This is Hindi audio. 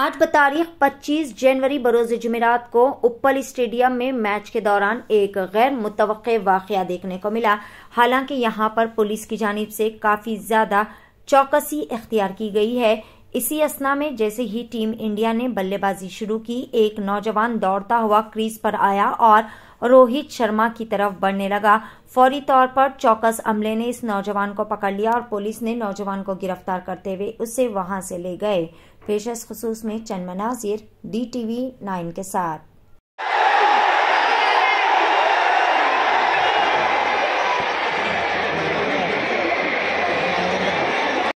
आज बतारीख 25 जनवरी बरोज जमेरात को उपल स्टेडियम में मैच के दौरान एक गैर मुतव वाक़ देखने को मिला हालांकि यहां पर पुलिस की जानब से काफ़ी ज़्यादा चौकसी इख्तियार की गई है इसी असना में जैसे ही टीम इंडिया ने बल्लेबाजी शुरू की एक नौजवान दौड़ता हुआ क्रीज पर आया और रोहित शर्मा की तरफ बढ़ने लगा फौरी तौर पर चौकस अमले ने इस नौजवान को पकड़ लिया और पुलिस ने नौजवान को गिरफ्तार करते हुए उसे वहां से ले गए पेशस खसूस में चंद मनाजिर डी टी वी नाइन के साथ